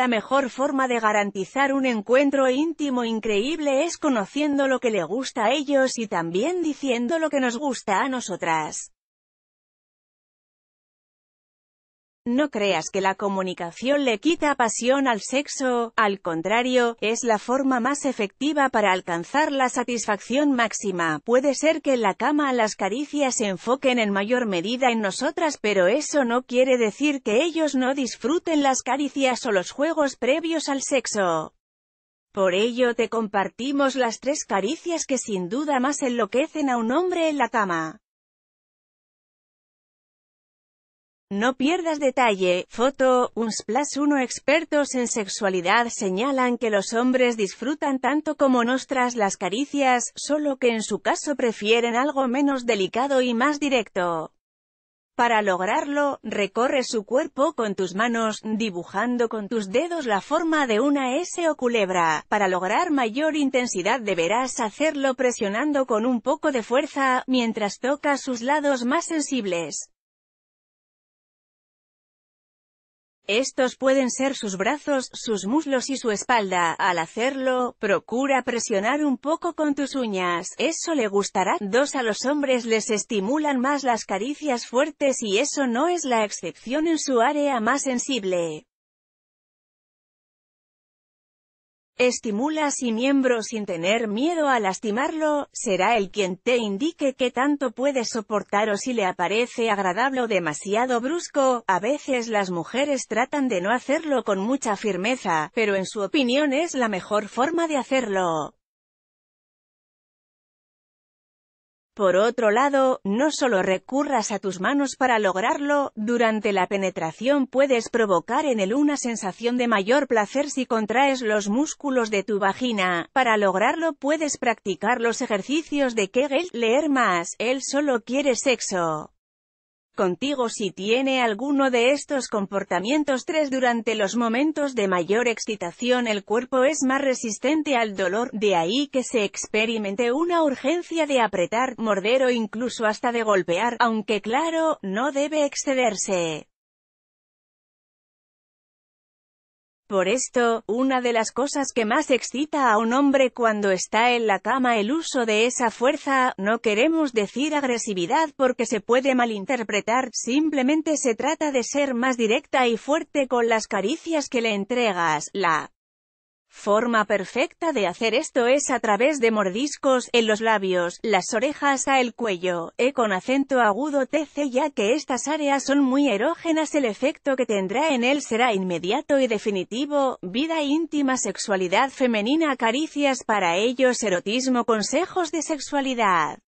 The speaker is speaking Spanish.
la mejor forma de garantizar un encuentro íntimo increíble es conociendo lo que le gusta a ellos y también diciendo lo que nos gusta a nosotras. No creas que la comunicación le quita pasión al sexo, al contrario, es la forma más efectiva para alcanzar la satisfacción máxima. Puede ser que en la cama las caricias se enfoquen en mayor medida en nosotras pero eso no quiere decir que ellos no disfruten las caricias o los juegos previos al sexo. Por ello te compartimos las tres caricias que sin duda más enloquecen a un hombre en la cama. No pierdas detalle, foto, un plus 1 Expertos en sexualidad señalan que los hombres disfrutan tanto como tras las caricias, solo que en su caso prefieren algo menos delicado y más directo. Para lograrlo, recorre su cuerpo con tus manos, dibujando con tus dedos la forma de una S o culebra. Para lograr mayor intensidad deberás hacerlo presionando con un poco de fuerza, mientras tocas sus lados más sensibles. Estos pueden ser sus brazos, sus muslos y su espalda. Al hacerlo, procura presionar un poco con tus uñas. Eso le gustará. dos A los hombres les estimulan más las caricias fuertes y eso no es la excepción en su área más sensible. Estimula si miembro sin tener miedo a lastimarlo, será el quien te indique qué tanto puede soportar o si le aparece agradable o demasiado brusco. A veces las mujeres tratan de no hacerlo con mucha firmeza, pero en su opinión es la mejor forma de hacerlo. Por otro lado, no solo recurras a tus manos para lograrlo, durante la penetración puedes provocar en él una sensación de mayor placer si contraes los músculos de tu vagina. Para lograrlo puedes practicar los ejercicios de Kegel, leer más, él solo quiere sexo contigo si tiene alguno de estos comportamientos 3 durante los momentos de mayor excitación el cuerpo es más resistente al dolor, de ahí que se experimente una urgencia de apretar, morder o incluso hasta de golpear, aunque claro, no debe excederse. Por esto, una de las cosas que más excita a un hombre cuando está en la cama el uso de esa fuerza, no queremos decir agresividad porque se puede malinterpretar, simplemente se trata de ser más directa y fuerte con las caricias que le entregas, la Forma perfecta de hacer esto es a través de mordiscos, en los labios, las orejas a el cuello, e con acento agudo tc ya que estas áreas son muy erógenas el efecto que tendrá en él será inmediato y definitivo, vida íntima sexualidad femenina caricias para ellos erotismo consejos de sexualidad.